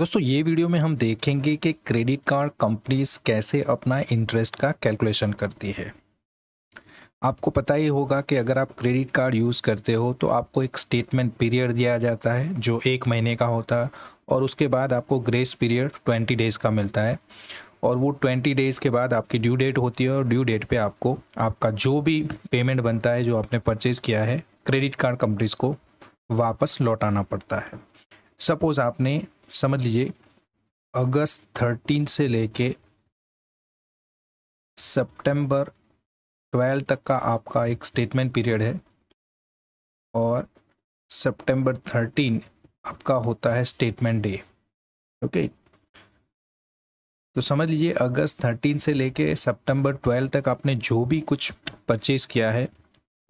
दोस्तों ये वीडियो में हम देखेंगे कि क्रेडिट कार्ड कंपनीज कैसे अपना इंटरेस्ट का कैलकुलेशन करती है आपको पता ही होगा कि अगर आप क्रेडिट कार्ड यूज़ करते हो तो आपको एक स्टेटमेंट पीरियड दिया जाता है जो एक महीने का होता है और उसके बाद आपको ग्रेस पीरियड ट्वेंटी डेज़ का मिलता है और वो ट्वेंटी डेज़ के बाद आपकी ड्यू डेट होती है और ड्यू डेट पर आपको आपका जो भी पेमेंट बनता है जो आपने परचेज़ किया है क्रेडिट कार्ड कंपनीज को वापस लौटाना पड़ता है सपोज़ आपने समझ लीजिए अगस्त थर्टीन से लेके सितंबर ट्वेल्व तक का आपका एक स्टेटमेंट पीरियड है और सितंबर थर्टीन आपका होता है स्टेटमेंट डे ओके तो समझ लीजिए अगस्त थर्टीन से लेके सितंबर ट्वेल्व तक आपने जो भी कुछ परचेज़ किया है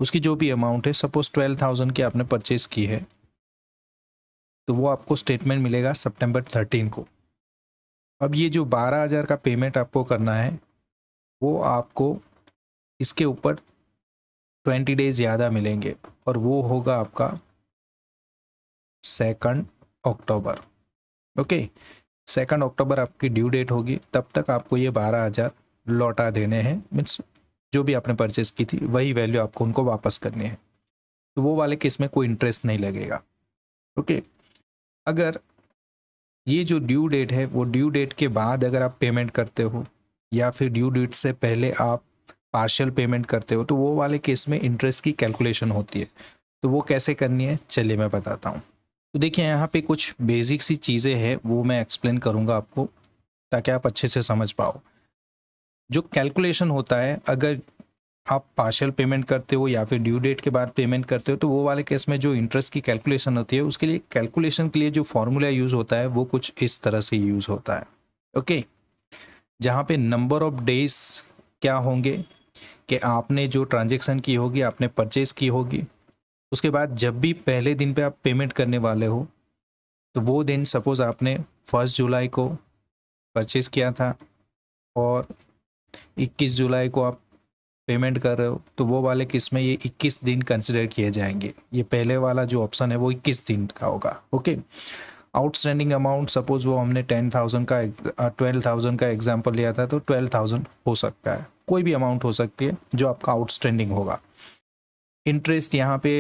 उसकी जो भी अमाउंट है सपोज ट्वेल्व थाउजेंड की आपने परचेज़ की है तो वो आपको स्टेटमेंट मिलेगा सितंबर थर्टीन को अब ये जो बारह हज़ार का पेमेंट आपको करना है वो आपको इसके ऊपर ट्वेंटी डेज ज़्यादा मिलेंगे और वो होगा आपका second October okay second October आपकी ड्यू डेट होगी तब तक आपको ये बारह हज़ार लौटा देने हैं मीन्स जो भी आपने परचेस की थी वही वैल्यू आपको उनको वापस करनी है तो वो वाले केस में कोई इंटरेस्ट नहीं लगेगा ओके okay? अगर ये जो ड्यू डेट है वो ड्यू डेट के बाद अगर आप पेमेंट करते हो या फिर ड्यू डेट से पहले आप पार्शियल पेमेंट करते हो तो वो वाले केस में इंटरेस्ट की कैलकुलेशन होती है तो वो कैसे करनी है चलिए मैं बताता हूँ तो देखिए यहाँ पे कुछ बेसिक सी चीज़ें हैं वो मैं एक्सप्लेन करूँगा आपको ताकि आप अच्छे से समझ पाओ जो कैलकुलेशन होता है अगर आप पार्शल पेमेंट करते हो या फिर ड्यू डेट के बाद पेमेंट करते हो तो वो वाले केस में जो इंटरेस्ट की कैलकुलेशन होती है उसके लिए कैलकुलेशन के लिए जो फॉर्मूला यूज़ होता है वो कुछ इस तरह से यूज़ होता है ओके जहाँ पे नंबर ऑफ डेज क्या होंगे कि आपने जो ट्रांजेक्शन की होगी आपने परचेज की होगी उसके बाद जब भी पहले दिन पे आप पेमेंट करने वाले हो तो वो दिन सपोज़ आपने फर्स्ट जुलाई को परचेज़ किया था और 21 जुलाई को आप पेमेंट कर रहे हो तो वो वाले किस में ये 21 दिन कंसिडर किए जाएंगे ये पहले वाला जो ऑप्शन है वो 21 दिन का होगा ओके आउटस्टैंडिंग अमाउंट सपोज वो हमने टेन थाउजेंड का ट्वेल्व थाउजेंड का एग्जाम्पल लिया था तो ट्वेल्व थाउजेंड हो सकता है कोई भी अमाउंट हो सकती है जो आपका आउटस्टैंडिंग होगा इंटरेस्ट यहाँ पे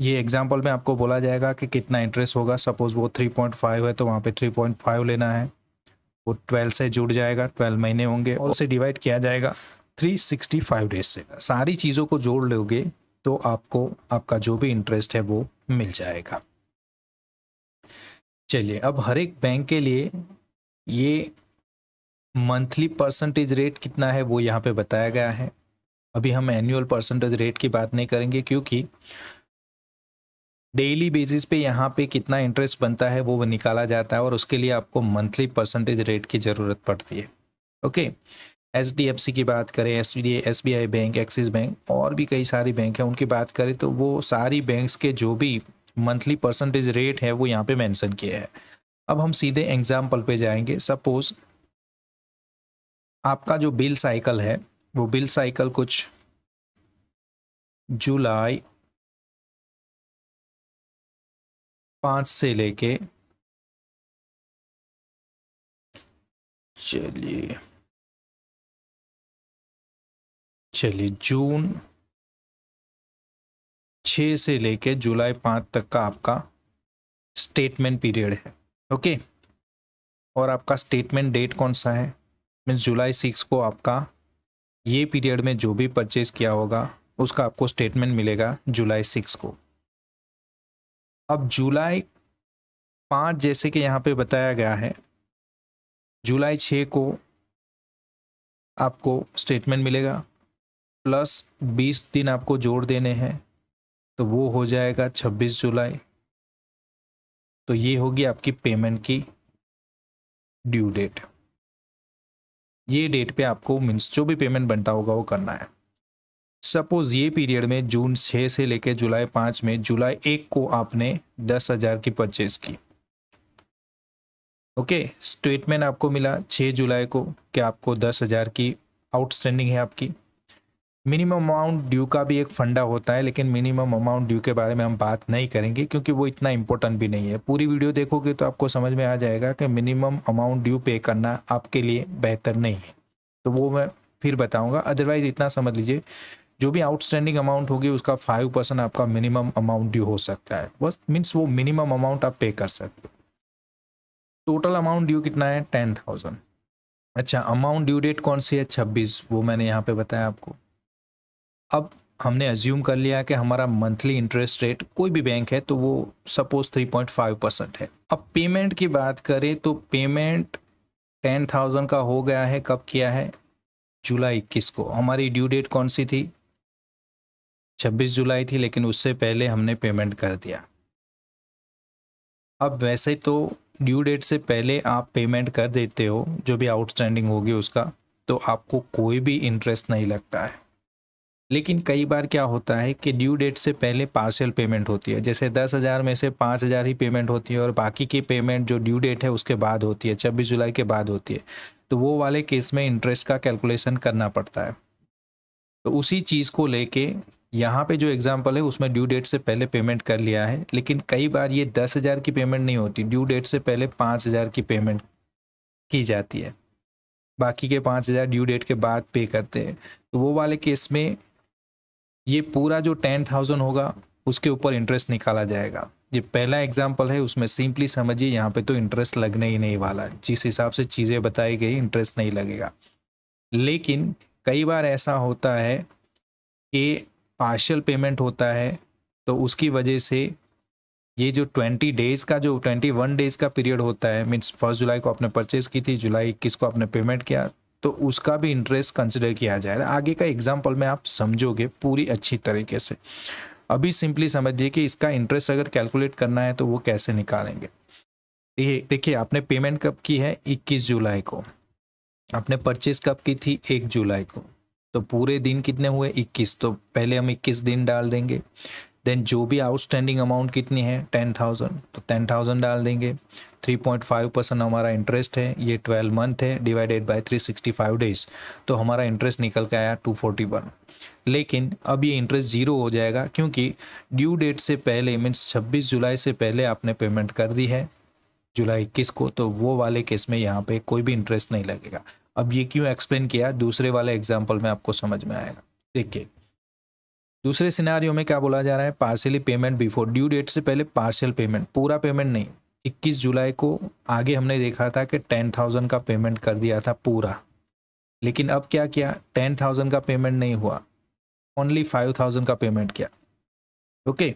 ये एग्जाम्पल में आपको बोला जाएगा कि कितना इंटरेस्ट होगा सपोज वो थ्री पॉइंट फाइव है तो वहाँ पर थ्री पॉइंट फाइव लेना है वो ट्वेल्व से जुड़ जाएगा ट्वेल्व महीने होंगे और उसे डिवाइड किया जाएगा 365 डेज से सारी चीज़ों को जोड़ लोगे तो आपको आपका जो भी इंटरेस्ट है वो मिल जाएगा चलिए अब हर एक बैंक के लिए ये मंथली परसेंटेज रेट कितना है वो यहाँ पे बताया गया है अभी हम एनुअल परसेंटेज रेट की बात नहीं करेंगे क्योंकि डेली बेसिस पे यहाँ पे कितना इंटरेस्ट बनता है वो निकाला जाता है और उसके लिए आपको मंथली परसेंटेज रेट की ज़रूरत पड़ती है okay okay? H D F C की बात करें S S B I bank Axis bank और भी कई सारी बैंक हैं उनकी बात करें तो वो सारी बैंक्स के जो भी मंथली परसेंटेज रेट है वो यहाँ पे मेंशन किया है अब हम सीधे एग्जाम्पल पे जाएंगे सपोज आपका जो बिल साइकिल है वो बिल साइकिल कुछ जुलाई पाँच से लेके चलिए चलिए जून छः से लेके जुलाई पाँच तक का आपका स्टेटमेंट पीरियड है ओके और आपका स्टेटमेंट डेट कौन सा है मीन्स जुलाई सिक्स को आपका ये पीरियड में जो भी परचेज किया होगा उसका आपको स्टेटमेंट मिलेगा जुलाई सिक्स को अब जुलाई पाँच जैसे कि यहाँ पे बताया गया है जुलाई छः को आपको स्टेटमेंट मिलेगा प्लस बीस दिन आपको जोड़ देने हैं तो वो हो जाएगा छब्बीस जुलाई तो ये होगी आपकी पेमेंट की ड्यू डेट ये डेट पे आपको मीन्स जो भी पेमेंट बनता होगा वो करना है सपोज ये पीरियड में जून छः से लेकर जुलाई पाँच में जुलाई एक को आपने दस हज़ार की परचेज की ओके स्टेटमेंट आपको मिला छः जुलाई को कि आपको दस हज़ार की आउटस्टैंडिंग है आपकी मिनिमम अमाउंट ड्यू का भी एक फंडा होता है लेकिन मिनिमम अमाउंट ड्यू के बारे में हम बात नहीं करेंगे क्योंकि वो इतना इंपॉर्टेंट भी नहीं है पूरी वीडियो देखोगे तो आपको समझ में आ जाएगा कि मिनिमम अमाउंट ड्यू पे करना आपके लिए बेहतर नहीं है तो वो मैं फिर बताऊँगा अदरवाइज इतना समझ लीजिए जो भी आउटस्टैंडिंग अमाउंट होगी उसका फाइव परसेंट आपका मिनिमम अमाउंट ड्यू हो सकता है बस मीन्स वो मिनिमम अमाउंट आप पे कर सकते हो टोटल अमाउंट ड्यू कितना है टेन थाउजेंड अच्छा अमाउंट ड्यू डेट कौन सी है छब्बीस वो मैंने यहाँ पर बताया आपको अब हमने एज्यूम कर लिया कि हमारा मंथली इंटरेस्ट रेट कोई भी बैंक है तो वो सपोज 3.5 परसेंट है अब पेमेंट की बात करें तो पेमेंट 10,000 का हो गया है कब किया है जुलाई इक्कीस को हमारी ड्यू डेट कौन सी थी 26 जुलाई थी लेकिन उससे पहले हमने पेमेंट कर दिया अब वैसे तो ड्यू डेट से पहले आप पेमेंट कर देते हो जो भी आउटस्टैंडिंग होगी उसका तो आपको कोई भी इंटरेस्ट नहीं लगता है लेकिन कई बार क्या होता है कि ड्यू डेट से पहले पार्शियल पेमेंट होती है जैसे दस हज़ार में से पाँच हज़ार ही पेमेंट होती है और बाकी की पेमेंट जो ड्यू डेट है उसके बाद होती है छब्बीस जुलाई के बाद होती है तो वो वाले केस में इंटरेस्ट का कैलकुलेशन करना पड़ता है तो उसी चीज़ को लेके यहाँ पे जो एग्जाम्पल है उसमें ड्यू डेट से पहले पेमेंट कर लिया है लेकिन कई बार ये दस हज़ार की पेमेंट नहीं होती ड्यू डेट से पहले पाँच हज़ार की पेमेंट की जाती है बाकी के पाँच हज़ार ड्यू डेट के बाद पे करते हैं तो वो वाले केस में ये पूरा जो टेन थाउजेंड होगा उसके ऊपर इंटरेस्ट निकाला जाएगा ये पहला एग्जाम्पल है उसमें सिंपली समझिए यहाँ पे तो इंटरेस्ट लगने ही नहीं वाला जिस हिसाब से चीज़ें बताई गई इंटरेस्ट नहीं लगेगा लेकिन कई बार ऐसा होता है कि पार्शल पेमेंट होता है तो उसकी वजह से ये जो ट्वेंटी डेज़ का जो ट्वेंटी वन डेज़ का पीरियड होता है मीन्स फर्स्ट जुलाई को आपने परचेज़ की थी जुलाई इक्कीस को आपने पेमेंट किया तो उसका भी इंटरेस्ट कंसिडर किया जाएगा आगे का एग्जाम्पल में आप समझोगे पूरी अच्छी तरीके से अभी सिंपली समझिए कि इसका इंटरेस्ट अगर कैलकुलेट करना है तो वो कैसे निकालेंगे ये देखिए आपने पेमेंट कब की है 21 जुलाई को आपने परचेज कब की थी 1 जुलाई को तो पूरे दिन कितने हुए 21 तो पहले हम 21 दिन डाल देंगे देन जो भी आउटस्टैंडिंग अमाउंट कितनी है टेन थाउजेंड तो टेन थाउजेंड डाल देंगे 3.5 परसेंट हमारा इंटरेस्ट है ये 12 मंथ है डिवाइडेड बाय 365 डेज तो हमारा इंटरेस्ट निकल के आया 241 लेकिन अब ये इंटरेस्ट ज़ीरो हो जाएगा क्योंकि ड्यू डेट से पहले मीन्स छब्बीस जुलाई से पहले आपने पेमेंट कर दी है जुलाई इक्कीस को तो वो वाले केस में यहाँ पे कोई भी इंटरेस्ट नहीं लगेगा अब ये क्यों एक्सप्लेन किया दूसरे वाले एग्जाम्पल में आपको समझ में आएगा देखिए दूसरे सिनारियों में क्या बोला जा रहा है partly payment before due date से पहले पार्शियल पेमेंट पूरा पेमेंट नहीं 21 जुलाई को आगे हमने देखा था कि 10,000 का पेमेंट कर दिया था पूरा लेकिन अब क्या किया 10,000 का पेमेंट नहीं हुआ ओनली 5,000 का पेमेंट किया ओके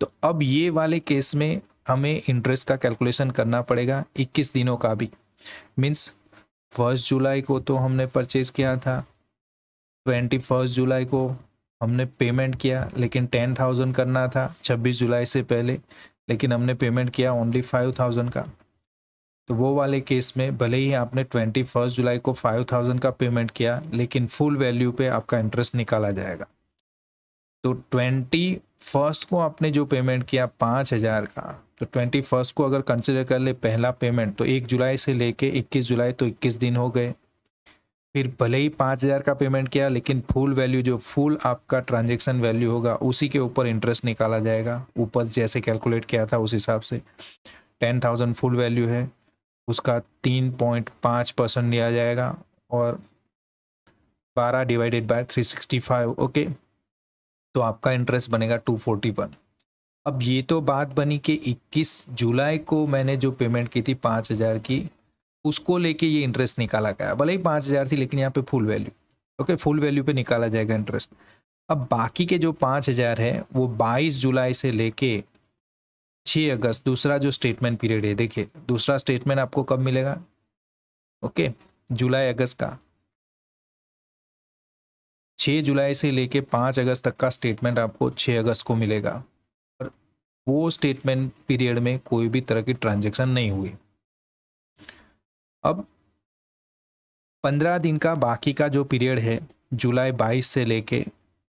तो अब ये वाले केस में हमें इंटरेस्ट का कैलकुलेशन करना पड़ेगा 21 दिनों का भी मीन्स फर्स्ट जुलाई को तो हमने परचेज़ किया था ट्वेंटी फर्स्ट जुलाई को हमने पेमेंट किया लेकिन टेन थाउजेंड करना था छब्बीस जुलाई से पहले लेकिन हमने पेमेंट किया ओनली फाइव थाउजेंड का तो वो वाले केस में भले ही आपने ट्वेंटी फर्स्ट जुलाई को फाइव थाउजेंड का पेमेंट किया लेकिन फुल वैल्यू पे आपका इंटरेस्ट निकाला जाएगा तो ट्वेंटी फर्स्ट को आपने जो पेमेंट किया पाँच हज़ार का तो ट्वेंटी फर्स्ट को अगर कंसिडर कर ले पहला पेमेंट तो एक जुलाई से लेके इक्कीस जुलाई तो इक्कीस दिन हो गए फिर भले ही पाँच हज़ार का पेमेंट किया लेकिन फुल वैल्यू जो फुल आपका ट्रांजेक्शन वैल्यू होगा उसी के ऊपर इंटरेस्ट निकाला जाएगा ऊपर जैसे कैलकुलेट किया था उस हिसाब से टेन थाउजेंड फुल वैल्यू है उसका तीन पॉइंट पाँच परसेंट लिया जाएगा और बारह divided by three sixty five okay तो आपका इंटरेस्ट बनेगा टू फोर्टी वन अब ये तो बात बनी कि इक्कीस जुलाई को मैंने जो पेमेंट की थी पाँच हज़ार की उसको लेके ये इंटरेस्ट निकाला गया भले ही पाँच हज़ार थी लेकिन यहाँ पे full value okay full value पे निकाला जाएगा इंटरेस्ट अब बाकी के जो पाँच हज़ार है वो बाईस जुलाई से लेके छः अगस्त दूसरा जो स्टेटमेंट पीरियड है देखिए दूसरा स्टेटमेंट आपको कब मिलेगा ओके जुलाई अगस्त का छः जुलाई से लेके पाँच अगस्त तक का स्टेटमेंट आपको छः अगस्त को मिलेगा और वो स्टेटमेंट पीरियड में कोई भी तरह की ट्रांजेक्शन नहीं हुई अब पंद्रह दिन का बाकी का जो पीरियड है जुलाई बाईस से लेके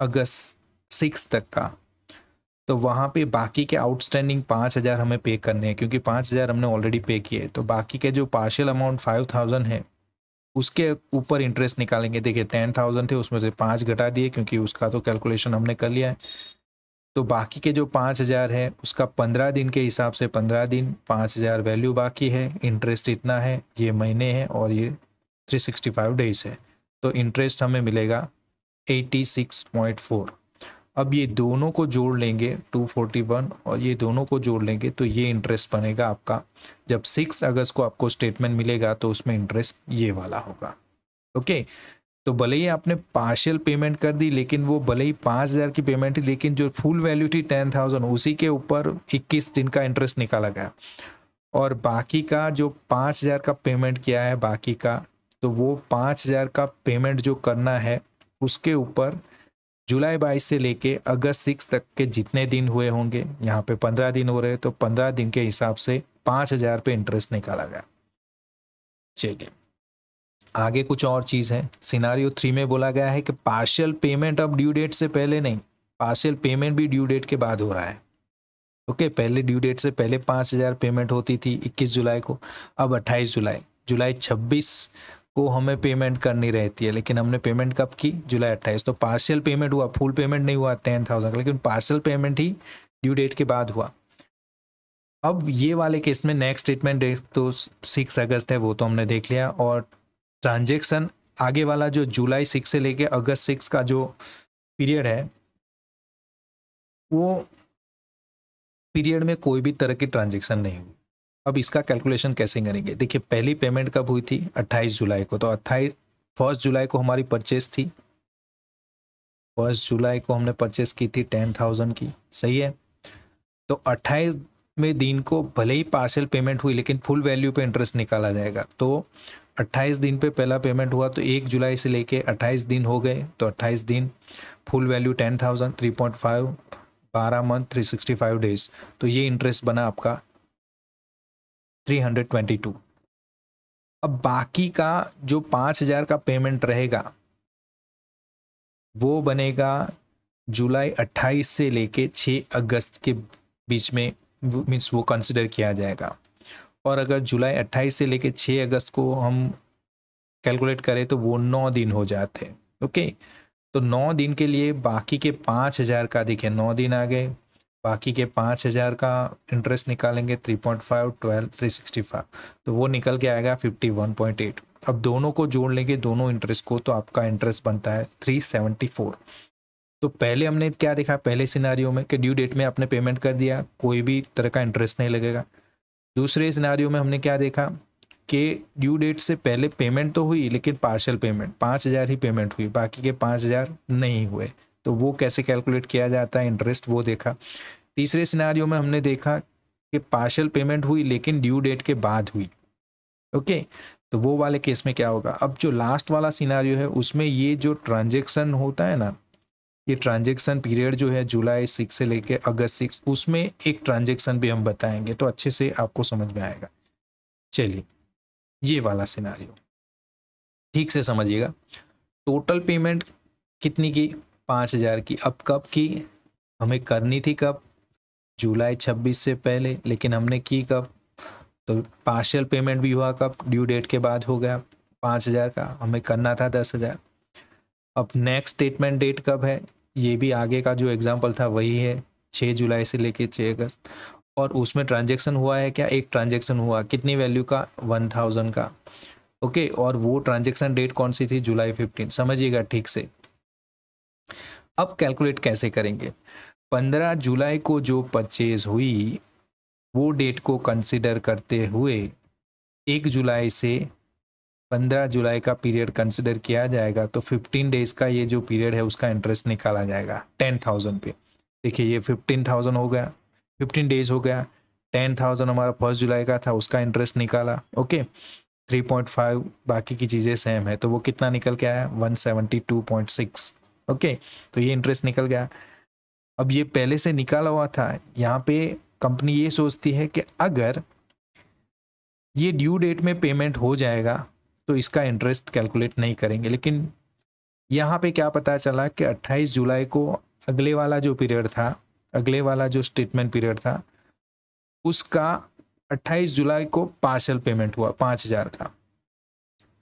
अगस्त सिक्स तक का तो वहाँ पे बाकी के आउटस्टैंडिंग पाँच हज़ार हमें पे करने हैं क्योंकि पाँच हज़ार हमने ऑलरेडी पे किए तो बाकी के जो पार्शियल अमाउंट फाइव थाउजेंड है उसके ऊपर इंटरेस्ट निकालेंगे देखिए टेन थाउजेंड थे उसमें से पाँच घटा दिए क्योंकि उसका तो कैलकुलेशन हमने कर लिया है तो बाकी के जो पाँच हज़ार है उसका पंद्रह दिन के हिसाब से पंद्रह दिन पाँच हज़ार वैल्यू बाकी है इंटरेस्ट इतना है ये महीने हैं और ये थ्री सिक्सटी फाइव डेज है तो इंटरेस्ट हमें मिलेगा एटी सिक्स पॉइंट फोर अब ये दोनों को जोड़ लेंगे टू फोर्टी वन और ये दोनों को जोड़ लेंगे तो ये इंटरेस्ट बनेगा आपका जब सिक्स अगस्त को आपको स्टेटमेंट मिलेगा तो उसमें इंटरेस्ट ये वाला होगा ओके okay? तो भले ही आपने पार्शियल पेमेंट कर दी लेकिन वो भले ही पाँच हज़ार की पेमेंट थी लेकिन जो फुल वैल्यू थी टेन थाउजेंड उसी के ऊपर इक्कीस दिन का इंटरेस्ट निकाला गया और बाकी का जो पाँच हज़ार का पेमेंट किया है बाकी का तो वो पाँच हज़ार का पेमेंट जो करना है उसके ऊपर जुलाई बाईस से लेके अगस्त सिक्स तक के जितने दिन हुए होंगे यहाँ पे पंद्रह दिन हो रहे तो पंद्रह दिन के हिसाब से पाँच हज़ार पे इंटरेस्ट निकाला गया चलिए आगे कुछ और चीज़ है सिनारियो थ्री में बोला गया है कि पार्शियल पेमेंट अब ड्यू डेट से पहले नहीं पार्शियल पेमेंट भी ड्यू डेट के बाद हो रहा है ओके okay, पहले ड्यू डेट से पहले पाँच हज़ार पेमेंट होती थी इक्कीस जुलाई को अब अट्ठाईस जुलाई जुलाई छब्बीस को हमें पेमेंट करनी रहती है लेकिन हमने पेमेंट कब की जुलाई अट्ठाईस तो पार्शियल पेमेंट हुआ फुल पेमेंट नहीं हुआ टेन थाउजेंड का लेकिन पार्शियल पेमेंट ही ड्यू डेट के बाद हुआ अब ये वाले केस में नेक्स्ट स्टेटमेंट डेट तो सिक्स अगस्त है वो तो हमने देख लिया और ट्रांजेक्शन आगे वाला जो जुलाई सिक्स से लेके अगस्त सिक्स का जो पीरियड है वो पीरियड में कोई भी तरह की ट्रांजेक्शन नहीं हुई अब इसका कैलकुलेशन कैसे करेंगे देखिए पहली पेमेंट कब हुई थी 28 जुलाई को तो अट्ठाईस फर्स्ट जुलाई को हमारी परचेज थी फर्स्ट जुलाई को हमने परचेज की थी टेन थाउजेंड की सही है तो अट्ठाईस में दिन को भले ही पार्सल पेमेंट हुई लेकिन फुल वैल्यू पे इंटरेस्ट निकाला जाएगा तो 28 दिन पे पहला पेमेंट हुआ तो एक जुलाई से लेके 28 दिन हो गए तो 28 दिन full value ten thousand three point five बारह month three sixty five days तो ये इंटरेस्ट बना आपका थ्री हंड्रेड ट्वेंटी टू अब बाकी का जो पाँच हज़ार का पेमेंट रहेगा वो बनेगा जुलाई अट्ठाईस से लेके 6 अगस्त के बीच में मीन्स वो कंसिडर किया जाएगा और अगर जुलाई 28 से लेकर 6 अगस्त को हम कैलकुलेट करें तो वो नौ दिन हो जाते हैं ओके तो नौ दिन के लिए बाकी के पाँच हज़ार का देखिए नौ दिन आ गए बाकी के पाँच हज़ार का इंटरेस्ट निकालेंगे three point five twelve three sixty five तो वो निकल के आएगा फिफ्टी वन पॉइंट एट अब दोनों को जोड़ लेंगे दोनों इंटरेस्ट को तो आपका इंटरेस्ट बनता है थ्री सेवेंटी फोर तो पहले हमने क्या देखा पहले सिनारियों में कि ड्यू डेट में आपने पेमेंट कर दिया कोई भी तरह का इंटरेस्ट नहीं लगेगा दूसरे सिनारियों में हमने क्या देखा कि ड्यू डेट से पहले पेमेंट तो हुई लेकिन पार्शल पेमेंट पाँच हज़ार ही पेमेंट हुई बाकी के पाँच हज़ार नहीं हुए तो वो कैसे कैलकुलेट किया जाता है इंटरेस्ट वो देखा तीसरे सिनारियों में हमने देखा कि पार्शल पेमेंट हुई लेकिन ड्यू डेट के बाद हुई ओके तो वो वाले केस में क्या होगा अब जो लास्ट वाला सिनारियो है उसमें ये जो ट्रांजेक्शन होता है ना ये ट्रांजेक्शन पीरियड जो है जुलाई सिक्स से लेके अगस्त सिक्स उसमें एक ट्रांजेक्शन भी हम बताएंगे तो अच्छे से आपको समझ में आएगा चलिए ये वाला सिनारियो ठीक से समझिएगा टोटल पेमेंट कितनी की पाँच हज़ार की अब कब की हमें करनी थी कब जुलाई छब्बीस से पहले लेकिन हमने की कब तो पार्शियल पेमेंट भी हुआ कब ड्यू डेट के बाद हो गया पाँच हज़ार का हमें करना था दस हज़ार अब नेक्स्ट स्टेटमेंट डेट कब है ये भी आगे का जो एग्ज़ाम्पल था वही है छः जुलाई से लेके छः अगस्त और उसमें ट्रांजेक्शन हुआ है क्या एक ट्रांजेक्शन हुआ कितनी वैल्यू का वन थाउजेंड का ओके और वो ट्रांजेक्शन डेट कौन सी थी जुलाई फिफ्टीन समझिएगा ठीक से अब कैलकुलेट कैसे करेंगे पंद्रह जुलाई को जो परचेज हुई वो डेट को कंसिडर करते हुए एक जुलाई से पंद्रह जुलाई का पीरियड कंसिडर किया जाएगा तो फिफ्टीन डेज का ये जो पीरियड है उसका इंटरेस्ट निकाला जाएगा टेन थाउजेंड पे देखिए ये फिफ्टीन थाउजेंड हो गया फिफ्टीन डेज हो गया टेन थाउजेंड हमारा फर्स्ट जुलाई का था उसका इंटरेस्ट निकाला ओके थ्री पॉइंट फाइव बाकी की चीज़ें सेम है तो वो कितना निकल के आया one seventy two point six okay तो ये इंटरेस्ट निकल गया अब ये पहले से निकाला हुआ था यहाँ पे कंपनी ये सोचती है कि अगर ये ड्यू डेट में पेमेंट हो जाएगा तो इसका इंटरेस्ट कैलकुलेट नहीं करेंगे लेकिन यहाँ पे क्या पता चला कि 28 जुलाई को अगले वाला जो पीरियड था अगले वाला जो स्टेटमेंट पीरियड था उसका 28 जुलाई को पार्सल पेमेंट हुआ पाँच हज़ार का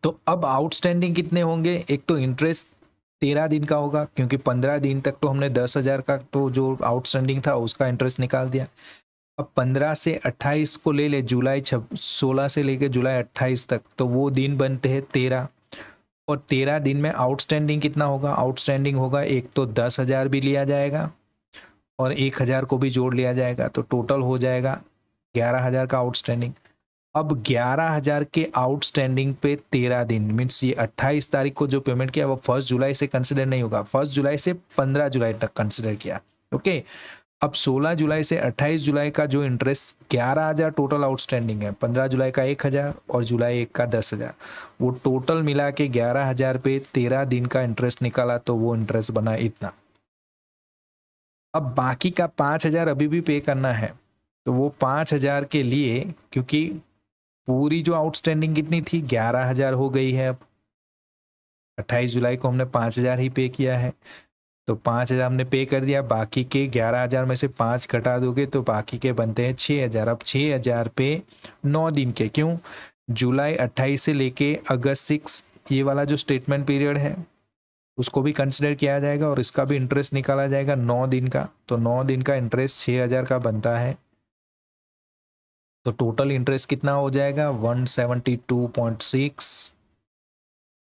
तो अब आउटस्टैंडिंग कितने होंगे एक तो इंटरेस्ट तेरह दिन का होगा क्योंकि पंद्रह दिन तक तो हमने दस हज़ार का तो जो आउटस्टैंडिंग था उसका इंटरेस्ट निकाल दिया अब पंद्रह से अट्ठाईस को ले ले जुलाई छब सोलह से लेकर जुलाई अट्ठाईस तक तो वो दिन बनते हैं तेरह और तेरह दिन में आउटस्टैंडिंग कितना होगा आउटस्टैंडिंग होगा एक तो दस हज़ार भी लिया जाएगा और एक हज़ार को भी जोड़ लिया जाएगा तो टोटल हो जाएगा ग्यारह हज़ार का आउटस्टैंडिंग अब ग्यारह हज़ार के आउटस्टैंडिंग पे तेरह दिन मीन्स ये अट्ठाईस तारीख को जो पेमेंट किया वो फर्स्ट जुलाई से कंसिडर नहीं होगा फर्स्ट जुलाई से पंद्रह जुलाई तक कंसिडर किया ओके okay? अब 16 जुलाई से 28 जुलाई का जो इंटरेस्ट ग्यारह हज़ार टोटल आउटस्टैंडिंग है 15 जुलाई का एक हज़ार और जुलाई एक का दस हज़ार वो टोटल मिला के ग्यारह हज़ार पे तेरह दिन का इंटरेस्ट निकाला तो वो इंटरेस्ट बना इतना अब बाकी का पाँच हज़ार अभी भी पे करना है तो वो पाँच हज़ार के लिए क्योंकि पूरी जो आउटस्टैंडिंग कितनी थी ग्यारह हज़ार हो गई है अब अट्ठाईस जुलाई को हमने पाँच हज़ार ही पे किया है तो पाँच हज़ार हमने पे कर दिया बाकी के ग्यारह हज़ार में से पाँच घटा दोगे तो बाकी के बनते हैं छः हज़ार अब छः हज़ार पे नौ दिन के क्यों जुलाई अट्ठाईस से लेके अगस्त सिक्स ये वाला जो स्टेटमेंट पीरियड है उसको भी कंसिडर किया जाएगा और इसका भी इंटरेस्ट निकाला जाएगा नौ दिन का तो नौ दिन का इंटरेस्ट छः हज़ार का बनता है तो टोटल इंटरेस्ट कितना हो जाएगा one seventy two point six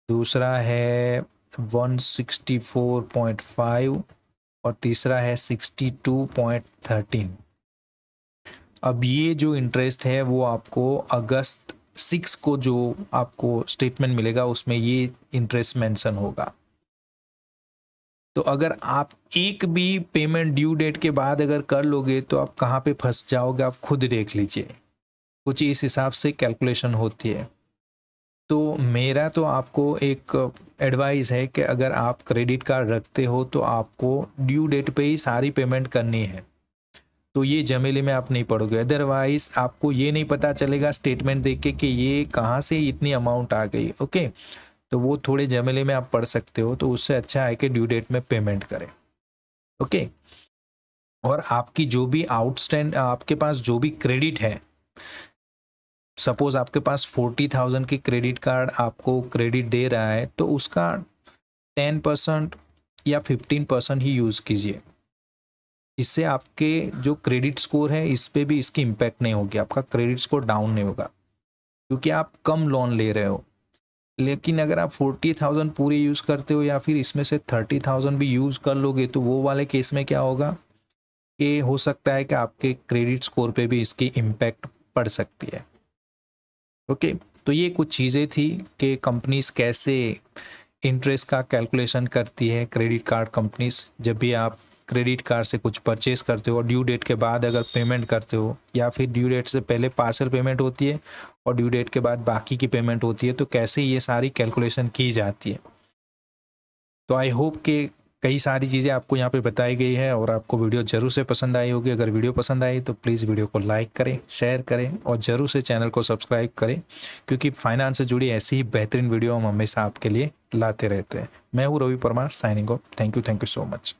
दूसरा है 164.5 और तीसरा है 62.13 अब ये जो इंटरेस्ट है वो आपको अगस्त सिक्स को जो आपको स्टेटमेंट मिलेगा उसमें ये इंटरेस्ट मेंशन होगा तो अगर आप एक भी पेमेंट ड्यू डेट के बाद अगर कर लोगे तो आप कहाँ पे फंस जाओगे आप खुद देख लीजिए कुछ इस हिसाब से कैलकुलेशन होती है तो मेरा तो आपको एक एडवाइस है कि अगर आप क्रेडिट कार्ड रखते हो तो आपको ड्यू डेट पे ही सारी पेमेंट करनी है तो ये जमेले में आप नहीं पड़ोगे अदरवाइज आपको ये नहीं पता चलेगा स्टेटमेंट देख के कि ये कहाँ से इतनी अमाउंट आ गई ओके तो वो थोड़े जमेले में आप पढ़ सकते हो तो उससे अच्छा है कि ड्यू डेट में पेमेंट करें ओके और आपकी जो भी आउटस्टैंड आपके पास जो भी क्रेडिट है सपोज आपके पास फोर्टी थाउजेंड की क्रेडिट कार्ड आपको क्रेडिट दे रहा है तो उसका टेन परसेंट या फिफ्टीन परसेंट ही यूज़ कीजिए इससे आपके जो क्रेडिट स्कोर है इस पर भी इसकी इम्पैक्ट नहीं होगी आपका क्रेडिट स्कोर डाउन नहीं होगा क्योंकि आप कम लोन ले रहे हो लेकिन अगर आप फोर्टी थाउजेंड पूरे यूज़ करते हो या फिर इसमें से थर्टी थाउजेंड भी यूज़ कर लोगे तो वो वाले केस में क्या होगा कि हो सकता है कि आपके क्रेडिट स्कोर पे भी इसकी इम्पैक्ट पड़ सकती है ओके तो ये कुछ चीज़ें थी कि कंपनीज कैसे इंटरेस्ट का कैलकुलेशन करती है क्रेडिट कार्ड कंपनीज जब भी आप क्रेडिट कार्ड से कुछ परचेस करते हो और ड्यू डेट के बाद अगर पेमेंट करते हो या फिर ड्यू डेट से पहले पार्सल पेमेंट होती है और ड्यू डेट के बाद बाकी की पेमेंट होती है तो कैसे ये सारी कैलकुलेशन की जाती है तो आई होप कि कई सारी चीज़ें आपको यहाँ पे बताई गई है और आपको वीडियो जरूर से पसंद आई होगी अगर वीडियो पसंद आई तो प्लीज़ वीडियो को लाइक करें शेयर करें और ज़रूर से चैनल को सब्सक्राइब करें क्योंकि फाइनेंस से जुड़ी ऐसी ही बेहतरीन वीडियो हम हमेशा आपके लिए लाते रहते हैं मैं हूँ Ravi Parmar signing off thank you thank you so much